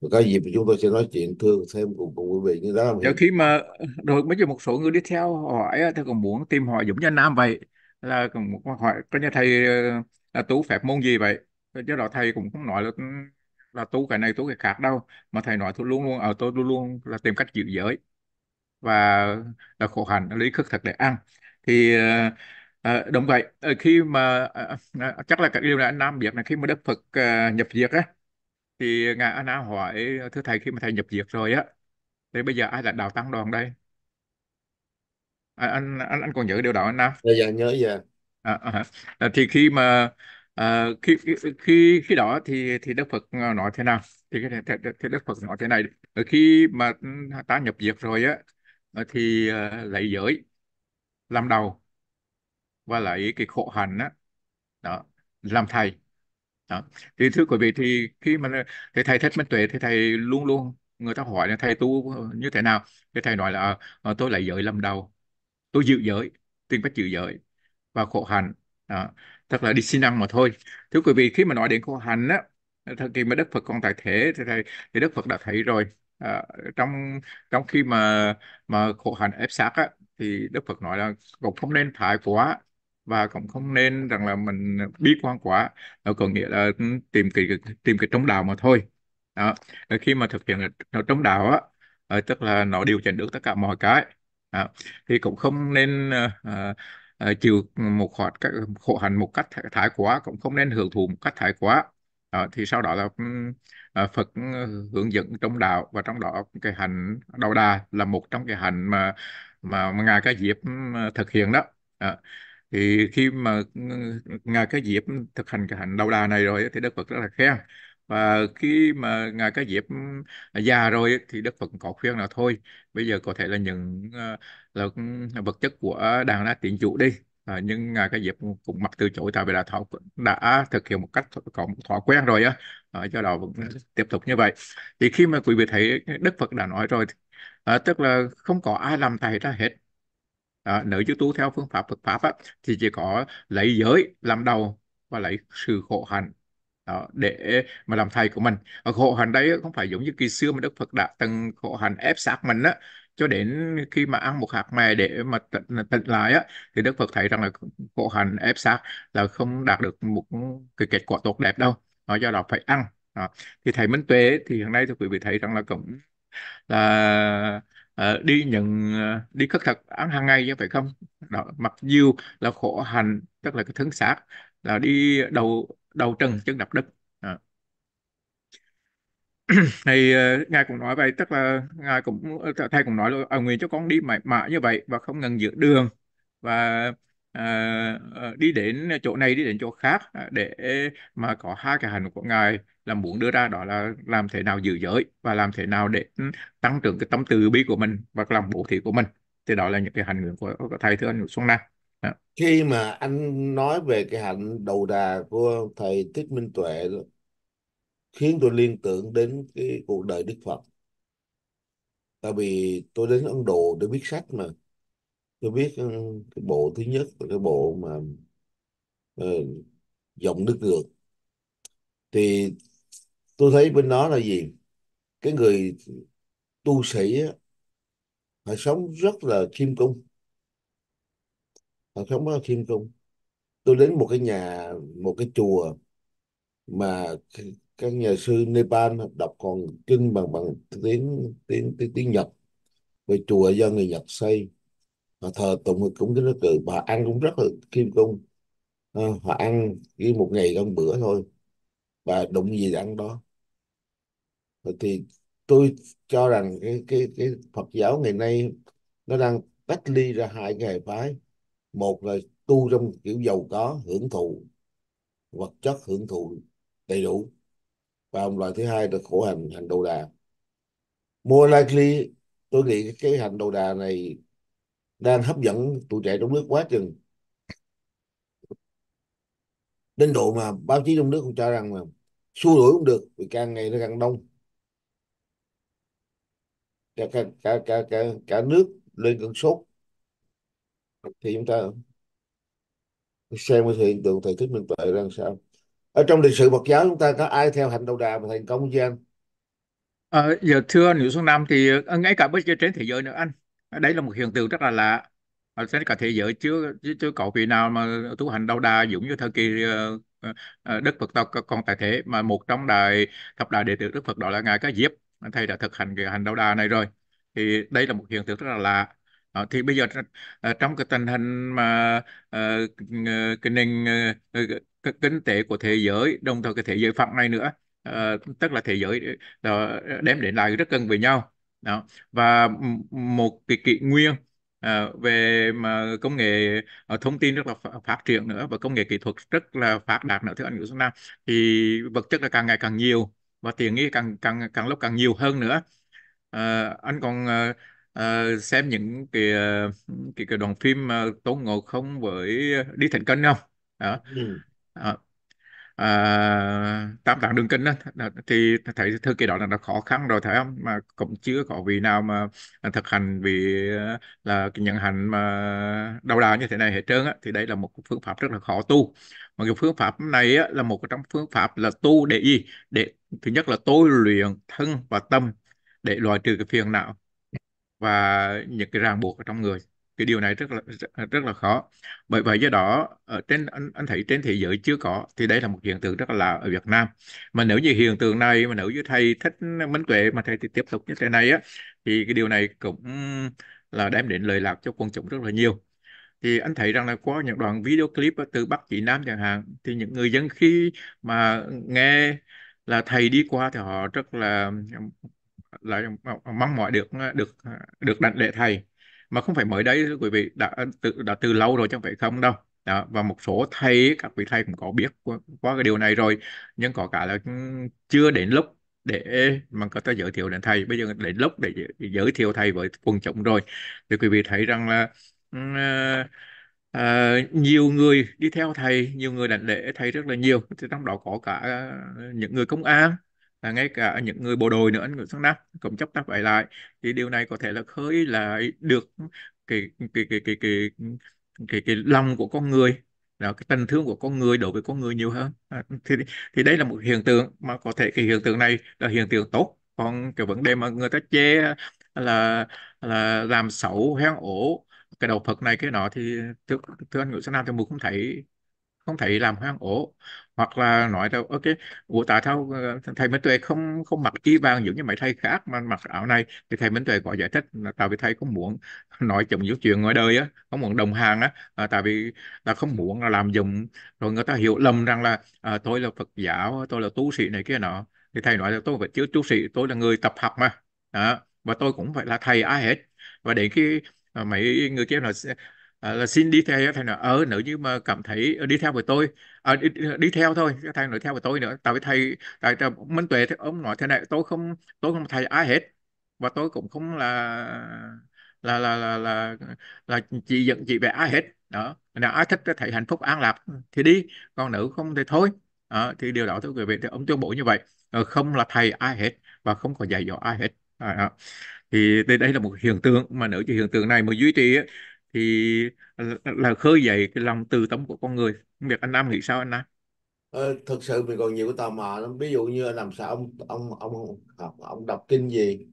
Speaker 2: và có dịp thì chúng
Speaker 1: tôi sẽ nói chuyện thương thêm cùng cùng quý vị như
Speaker 2: đó là Dạ, hiện khi mà rồi bây giờ một số người đi theo hỏi á, thì còn muốn tìm hỏi giống như anh Nam vậy là cũng hỏi có nhà thầy ờ, là tu phép môn gì vậy chứ đó thầy cũng không nói là ừ, là tu cái này tu cái khác đâu mà thầy nói tôi luôn luôn ở tôi luôn luôn là tìm cách giữ giới và là khổ hạnh lý khất thật để ăn thì À, đúng vậy khi mà à, chắc là các điều này anh Nam biết là khi mà Đức Phật à, nhập diệt á thì ngài An Nam hỏi thưa thầy khi mà thầy nhập diệt rồi á thì bây giờ ai là đào tăng đoàn đây À, anh anh anh còn nhớ điều đó anh Nam dạ dạ, nhớ dạ à, à, à thì khi mà à, khi khi khi đó thì thì Đức Phật nói thế nào thì, thì, thì Đức Phật nói thế này khi mà ta nhập diệt rồi á ờ, thì ờ, lấy giới làm đầu và lấy cái khổ hạnh á đó, làm thầy đó. thì thưa quý vị thì khi mà thì thầy thích minh tuệ thì thầy luôn luôn người ta hỏi là thầy tu như thế nào thì thầy nói là à, tôi lấy giới làm đầu tôi dự giới tuyên bác dự giới và khổ hạnh đó. thật là đi xin ăn mà thôi thưa quý vị khi mà nói đến khổ hạnh á thời kỳ mà đức phật còn tại thế thì, thì đức phật đã thấy rồi à, trong trong khi mà mà khổ hạnh ép sát á thì đức phật nói là cũng không nên thải quá và cũng không nên rằng là mình bi quan quá nó có nghĩa là tìm cái tìm cái trong đạo mà thôi đó. khi mà thực hiện trong đạo á ờ, tức là nó điều chỉnh được tất cả mọi cái à, thì cũng không nên à, à, chịu một hoạt khổ hạnh một cách thái quá cũng không nên hưởng thụ một cách thái quá à, thì sau đó là à, Phật hướng dẫn trong đạo và trong đó cái hạnh đầu đà là một trong cái hạnh mà mà ngài cái diệp thực hiện đó à, thì khi mà ngài cái diệp thực hành cái hạnh đầu đà này rồi thì Đức Phật rất là khen và khi mà ngài cái diệp à, già rồi thì đức phật có khuyên là thôi bây giờ có thể là những ờ, là vật chất của đàn đã tiện chủ đi à, nhưng ngài cái diệp cũng mặc từ chối tại vì đã thọ đã thực hiện một cách có một thói quen rồi á à, do đó vẫn tiếp tục như vậy thì khi mà quý vị thấy đức phật đã nói rồi à, tức là không có ai làm thầy ra hết à, nữ chú tu theo phương pháp Phật pháp á, thì chỉ có lấy giới làm đầu và lấy sự khổ hạnh đó, để mà làm thầy của mình khổ hạnh đấy không phải giống như kỳ xưa mà Đức Phật đã từng khổ hạnh ép xác mình á cho đến khi mà ăn một hạt mè để mà tịnh tỉnh lại á thì Đức Phật thấy rằng là khổ hạnh ép xác là không đạt được một cái kết quả tốt đẹp đâu nó do đó phải ăn đó. thì thầy Minh Tuế thì hiện nay thì quý vị thấy rằng là cũng là uh, đi nhận ờ, đi khất thực ăn hàng ngày chứ phải không đó mặc dù là khổ hành tức là cái thân xác là đi đầu đầu trần chân đập đất à. [clears throat] thì uh, ờ, ngài cũng nói vậy tức là ngài cũng ờ, thầy cũng nói là ông à, nguyện cho con đi mãi mãi như vậy và không ngừng giữa đường và à, đi đến chỗ này đi đến chỗ khác à, để mà có hai cái hành của ngài là muốn đưa ra đó là làm thế nào giữ giới và làm thế nào để ừ, tăng trưởng cái tâm từ bi của mình và lòng bố thí của mình thì đó là những cái hành nguyện của, của thầy thưa anh Xuân Nam Dạ. khi mà anh nói về cái hạnh đầu đà của thầy Thích Minh Tuệ
Speaker 1: khiến tôi liên tưởng đến cái cuộc đời Đức Phật tại vì tôi đến Ấn Độ để viết sách mà tôi biết ừ, cái bộ thứ nhất là cái bộ mà uh, dòng nước ngược thì tôi thấy bên đó là gì cái người tu sĩ á, họ sống rất là khiêm cung họ không có khiêm cung tôi đến một cái nhà một cái chùa mà các nhà sư Nepal đọc còn kinh bằng bằng tiếng tiếng tiếng, tiếng Nhật về chùa do người Nhật xây họ thờ tụng cũng rất là cự bà ăn cũng rất là khiêm cung à, họ ăn chỉ một ngày ăn bữa thôi và đụng gì là ăn đó ờ, thì tôi cho rằng cái cái cái Phật giáo ngày nay nó đang tách ly ra hai cái hệ phái một là tu trong kiểu giàu có hưởng thụ vật chất hưởng thụ đầy đủ và ông loại thứ hai là khổ hành hành đồ đà more likely tôi nghĩ cái hành đồ đà này đang hấp dẫn tụi trẻ trong nước quá chừng đến độ mà báo chí trong nước cũng cho rằng mà xua đuổi cũng được vì càng ngày nó càng đông cả cả cả cả, cả nước lên cơn sốt thì chúng ta xem cái hiện tượng thầy thích minh tuệ ra sao ở trong lịch sử Phật giáo chúng ta có ai theo hạnh đầu đà mà thành công chứ anh
Speaker 2: À, giờ thưa anh xuống Xuân Nam thì ờ, ngay cả bây giờ trên thế giới nữa anh đấy là một hiện tượng rất là lạ ở trên cả thế giới chưa chưa có vị nào mà tu hành đầu đà dũng như thời kỳ ờ, Đức Phật tộc còn tại thế mà một trong đại thập đại đệ tử Đức Phật đó là ngài Cá Diệp thầy đã thực hành cái hành đầu đà này rồi thì đây là một hiện tượng rất là lạ Ờ, thì bây giờ ờ, trong cái tình hình mà ờ, cái nền ờ, kinh tế của thế giới đồng thời cái thế giới phẳng này nữa ờ, tức là thế giới đó, đem đến lại rất gần với nhau đó. và một cái kỷ nguyên về mà công nghệ thông tin rất là phát triển nữa và công nghệ kỹ thuật rất là phát đạt nữa thưa anh Nguyễn Xuân Nam thì vật chất là càng ngày càng nhiều và tiện nghi càng càng càng lúc càng nhiều hơn nữa Ờ, anh còn ờ, ờ, xem những cái ờ, cái, cái đoạn phim mà Tôn Ngộ Không với Đi Thành kinh không đó ừ. Ờ, à, ờ, tam tạng đường kinh đó thì thấy thời kỳ đó là nó khó khăn rồi phải không mà cũng chưa có vị nào mà à, thực hành vì ờ, là cái nhận hành mà đau đau như thế này hết trơn á thì đây là một phương pháp rất là khó tu mà cái phương pháp này á, là một trong phương pháp là tu để gì để thứ nhất là tôi luyện thân và tâm để loại trừ cái phiền não và những cái ràng buộc ở trong người cái điều này rất là rất là khó bởi vậy do đó ở trên anh, anh thấy trên thế giới chưa có thì đây là một hiện tượng rất là lạ ở Việt Nam mà nếu như hiện tượng này mà nếu như thầy thích minh tuệ mà thầy thì tiếp tục như thế này á thì cái điều này cũng là đem đến lời lạc cho quân chúng rất là nhiều thì anh thấy rằng là có những đoạn video clip từ Bắc chỉ Nam chẳng hạn thì những người dân khi mà nghe là thầy đi qua thì họ rất là là mong mọi được được được đảnh lễ thầy mà không phải mới đây quý vị đã từ đã từ lâu rồi chẳng phải không đâu đó, và một số thầy các vị thầy cũng có biết qua, qua cái điều này rồi nhưng có cả là ừ, chưa đến lúc để mà có thể giới thiệu đến thầy bây giờ đến lúc để giới thiệu thầy với quần chúng rồi thì quý vị thấy rằng là uh, uh, nhiều người đi theo thầy nhiều người đảnh lễ thầy rất là nhiều thì trong đó có cả những người công an à, ngay cả những người bộ đội nữa người sáng Nam cũng chấp tác vậy lại thì điều này có thể là khơi lại được cái cái cái cái cái cái cái lòng của con người đó, cái tình thương của con người đối với con người nhiều hơn à, thì thì đây là một hiện tượng mà có thể cái hiện tượng này là hiện tượng tốt còn cái vấn đề mà người ta chê là là làm xấu hoang ổ cái đầu Phật này cái nọ thì thưa, thưa anh Nguyễn Sơn Nam thì mình không thấy không thấy làm hoang ổ hoặc là nói đâu ok ủa tại sao ờ, thầy Minh Tuệ không không mặc y vàng giống như mấy thầy khác mà mặc áo này thì thầy Minh Tuệ có giải thích là tại vì thầy không muốn [laughs] nói chồng những chuyện ngoài đời á không muốn đồng hàng á à, tại vì ta không muốn là làm dùng rồi người ta hiểu lầm rằng là à, tôi là Phật giáo tôi là tu sĩ này kia nọ thì thầy nói là tôi phải chưa tu sĩ tôi là người tập học mà đó. và tôi cũng phải là thầy ai hết và để khi mấy người kia nói Ờ, là xin đi theo thầy nói ờ nếu như mà cảm thấy ờ, đi theo với tôi à, đi, đi theo thôi thầy nói theo với tôi nữa tại vì thầy tại minh tuệ ông nói thế này tôi không tôi không thầy ai hết và tôi cũng không là là là là là, là chỉ dẫn chị về ai hết đó Nào ai thích thầy hạnh phúc an lạc thì đi còn nữ không thì thôi à, thì điều đó tôi quý vị thì ông tuyên bố như vậy không là thầy ai hết và không có dạy dỗ ai hết à, thì đây là một hiện tượng mà nữ hiện tượng này mà duy trì thì là, là khơi dậy cái lòng từ tấm của con người Không biết anh Nam nghĩ sao anh Nam
Speaker 1: ờ, thực sự mình còn nhiều cái tò mò lắm ví dụ như
Speaker 2: làm sao ông ông ông học ông đọc kinh gì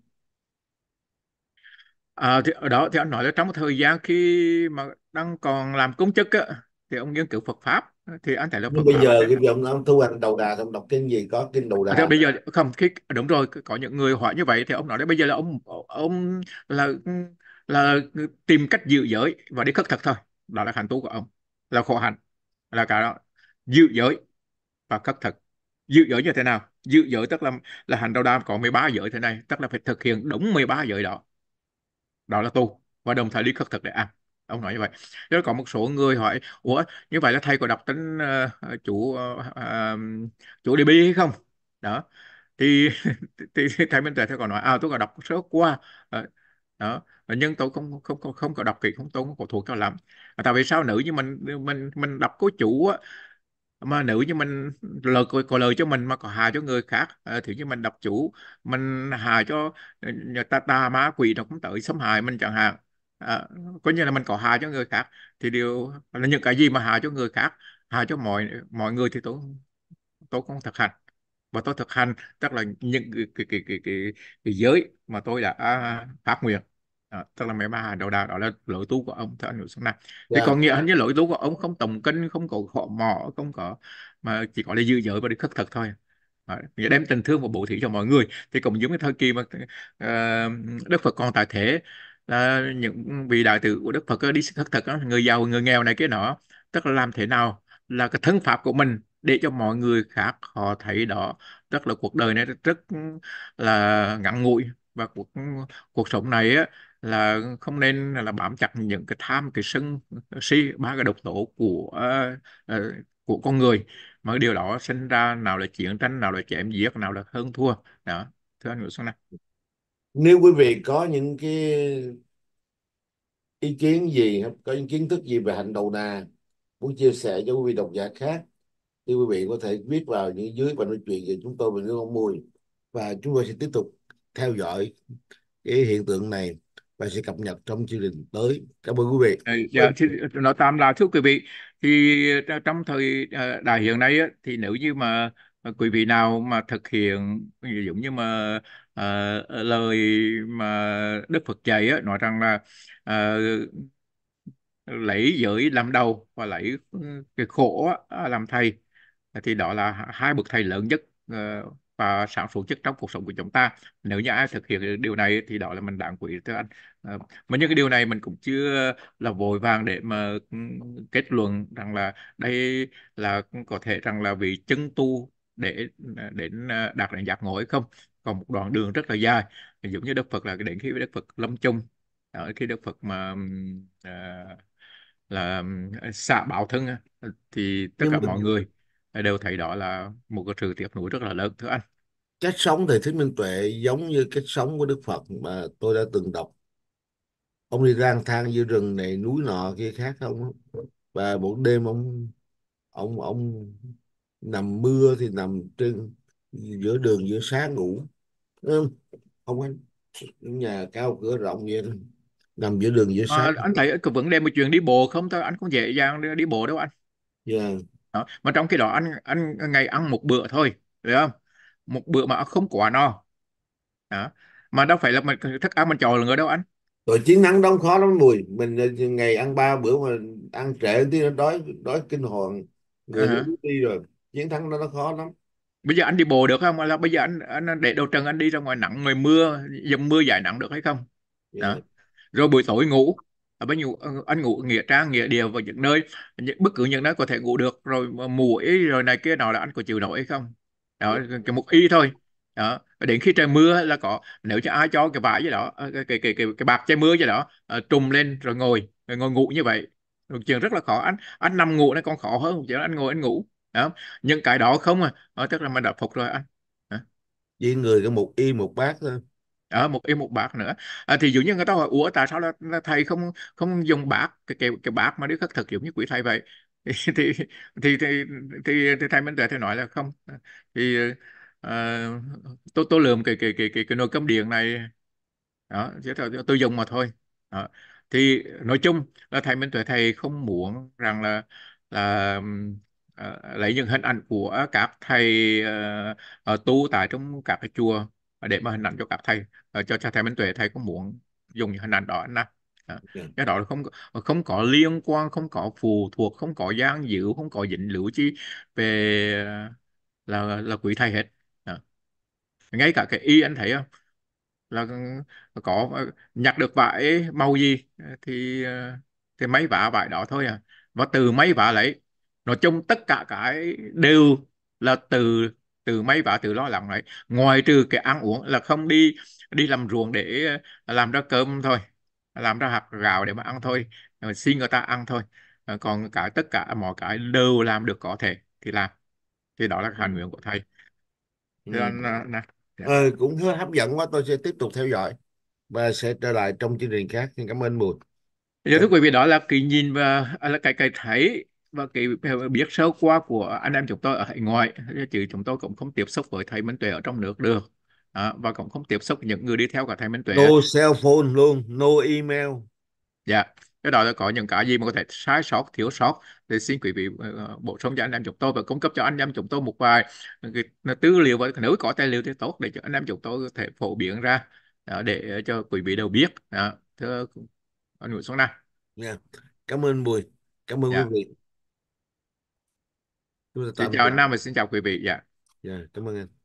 Speaker 2: à, thì ở đó thì anh nói là trong một thời gian khi mà đang còn làm công chức á, thì ông nghiên cứu Phật pháp thì anh thấy là Nhưng Phật bây pháp giờ cái việc
Speaker 1: ông, ông tu hành đầu đà ông đọc kinh gì có kinh đầu À, thế đà
Speaker 2: bây giờ không khi đúng rồi có những người hỏi như vậy thì ông nói là bây giờ là ông ông là là tìm cách dự giới và đi khất thực thôi đó là hạnh tu của ông là khổ hạnh là cả đó dự giới và khất thực dự giới như thế nào dự giới tức là là hành đầu đam có 13 giới thế này tức là phải thực hiện đúng 13 giới đó đó là tu và đồng thời đi khất thực để ăn ông nói như vậy nếu có một số người hỏi ủa như vậy là thầy có đọc tính uh, ờ, chủ uh, uh, chủ DB hay không đó thì, [laughs] thì, thì thầy Minh Tuệ thầy còn nói à tôi có đọc sớt qua ờ, đó Ờ, nhưng tôi không không không, không có đọc kỹ không tôi không có thuộc cho lắm à, tại vì sao nữ như mình mình mình đọc cố chủ á, mà nữ như mình lời coi có lời cho mình mà còn hại cho người khác à, ờ, thì như mình đọc chủ mình hại cho ờ, ta ta má quỷ nó cũng tới xâm hại mình chẳng hạn à, có như là mình có hại cho người khác thì điều là những cái gì mà hại cho người khác hại cho mọi mọi người thì tôi tôi cũng thực hành và tôi thực hành tức là những cái cái cái cái, cái, cái giới mà tôi đã à, phát nguyện à, tức là mẹ ba đầu đà đó là lỗi tu của ông theo anh Nguyễn Xuân Nam thì yeah. Dạ, có nghĩa dạ. hình như lỗi tu của ông không tổng kinh không có họ mỏ không có mà chỉ có là dư giới và đi khất thực thôi à, nghĩa đem tình thương và bổ thí cho mọi người thì cũng giống cái thời kỳ mà uh, Đức Phật còn tại thế là những vị đại tử của Đức Phật đi khất thực đó, người giàu người nghèo này kia nọ tức là làm thế nào là cái thân pháp của mình để cho mọi người khác họ thấy đó tức là cuộc đời này rất là ngắn ngủi và cuộc cuộc sống này á, là không nên là bám chặt những cái tham cái sân si ba cái độc tố của uh, uh, của con người mà cái điều đó sinh ra nào là chiến tranh nào là chém giết nào là hơn thua đó thưa anh Nguyễn Xuân Nam
Speaker 1: nếu quý vị có những cái ý kiến gì có những kiến thức gì về hạnh đầu nà muốn chia sẻ cho quý vị độc giả khác thì quý vị có thể viết vào những dưới và nói chuyện với chúng tôi về nước ông mùi và chúng tôi sẽ tiếp tục theo dõi cái hiện tượng này và sẽ cập nhật trong chương trình tới. Cảm ơn quý
Speaker 2: vị. dạ, thì nói tạm là thưa quý vị, thì ờ, trong thời ờ, đại hiện nay thì nếu như mà ờ, quý vị nào mà thực hiện ví dụ như mà à, lời mà Đức Phật dạy á, nói rằng là à, lấy giới làm đầu và lấy ừ, cái khổ làm thầy thì đó là hai bậc thầy lớn nhất và sản xuất chất trong cuộc sống của chúng ta nếu như ai thực hiện điều này thì đó là mình đáng quý thưa anh ờ, mà những cái điều này mình cũng chưa là vội vàng để mà ừ, kết luận rằng là đây là có thể rằng là vì chân tu để đến ờ, đạt đến giác ngộ hay không còn một đoạn đường rất là dài giống như đức phật là đến khi đức phật lâm chung ở ờ, khi đức phật mà là xạ bảo thân thì tất cả mọi người đều thấy đó là một cái sự tiếc nối rất là lớn thưa anh
Speaker 1: cách sống thầy thích minh tuệ giống như cách sống của đức phật mà tôi đã từng đọc ông đi lang thang giữa rừng này núi nọ kia khác không và một đêm ông ông ông nằm mưa thì nằm trên giữa đường giữa sáng ngủ
Speaker 2: Ừ, không anh nhà cao cửa rộng vậy
Speaker 1: nằm giữa đường giữa sáng à,
Speaker 2: anh thấy cái vấn đề một chuyện đi bộ không thôi anh cũng dễ dàng đi bộ đâu anh yeah dạ đó. mà trong khi đó anh anh ngày ăn một bữa thôi được không một bữa mà không quá no đó. mà đâu phải là mình thức ăn mình chọn là người đâu anh rồi chiến thắng đóng khó lắm mùi mình ờ, ngày ăn ba bữa mà ăn trễ tí nó đói đói kinh hoàng người uh -huh.
Speaker 1: đi rồi chiến thắng nó nó khó lắm
Speaker 2: bây giờ anh đi bộ được không hay là bây giờ anh, anh để đầu trần anh đi ra ngoài nắng ngoài mưa dầm mưa dài nắng được hay không yeah. Dạ. rồi buổi tối ngủ bao nhiêu ờ, anh ngủ nghĩa trang nghĩa địa vào những nơi những, bất cứ những nơi có thể ngủ được rồi muỗi rồi này kia nào là anh có chịu nổi không đó cái một y thôi đó đến khi trời mưa là có nếu cho ai cho cái vải gì đó ờ, cái cái cái cái, cái bạt che mưa gì đó ờ, trùm lên rồi ngồi rồi ngồi ngủ như vậy chuyện rất là khó anh anh nằm ngủ nó còn khó hơn một chuyện anh ngồi anh ngủ đó những cái đó không à tức là mình đã phục rồi anh à. với người có một y một bát thôi ở ờ, một y một bạc nữa à, ờ, thì dường như người ta hỏi ủa tại sao là, là thầy không không dùng bạc cái cái, cái bạc mà đức khất thực dụng như quỷ thầy vậy [laughs] thì thì thì thì, thì, thầy Minh Tuệ thầy nói là không thì à, tôi tôi lượm cái cái cái cái cái nồi cơm điện này đó chứ tôi dùng mà thôi đó. thì nói chung là thầy Minh Tuệ thầy không muốn rằng là là à, lấy những hình ảnh của các thầy à, tu tại trong các cái chùa Ờ, để mà hình ảnh cho các thầy ờ, cho cha thầy Minh Tuệ thầy có muốn dùng những hình ảnh đó anh À, ờ, dạ. cái đó không không có liên quan không có phụ thuộc không có gian dự không có dính líu chi về là là quỷ thầy hết à. ngay cả cái y anh thấy không là có nhặt được vải màu gì thì thì mấy vả vải đó thôi à và từ mấy vả lấy nói chung tất cả cái đều là từ từ mấy vả từ lo làm đấy ngoài trừ cái ăn uống là không đi đi làm ruộng để ờ, làm ra cơm thôi làm ra hạt gạo để mà ăn thôi ờ, xin người ta ăn thôi ờ, còn cả tất cả mọi cái đều làm được có thể thì làm thì đó là ừ. hành nguyện của thầy ừ. Nên,
Speaker 1: dạ. ừ, cũng hấp dẫn quá tôi sẽ tiếp tục theo dõi và sẽ trở lại trong chương trình khác xin cảm ơn mùi
Speaker 2: Dạ thưa dạ. quý vị đó là cái nhìn và là cái cái thấy và vâng, cái biết sơ qua của anh em chúng tôi ở hải ngoại chứ chúng tôi cũng không tiếp xúc với thầy Minh Tuệ ở trong nước được à, và cũng không tiếp xúc những người đi theo cả thầy Minh Tuệ no
Speaker 1: cell phone luôn no
Speaker 2: email dạ yeah. cái đó là có những cái gì mà có thể sai sót thiếu sót thì xin quý vị ờ, ờ, bổ sung cho anh em chúng tôi và cung cấp cho anh em chúng tôi một vài ờ, cái tư liệu và nếu có tài liệu thì tốt để cho anh em chúng tôi có thể phổ biến ra để cho quý vị đều biết thưa anh Nguyễn Xuân Nam yeah. Dạ, cảm ơn Bùi cảm ơn yeah. quý dạ. vị Chúng xin chào anh Nam và xin chào quý vị. Dạ. Yeah. Dạ, yeah, cảm ơn anh.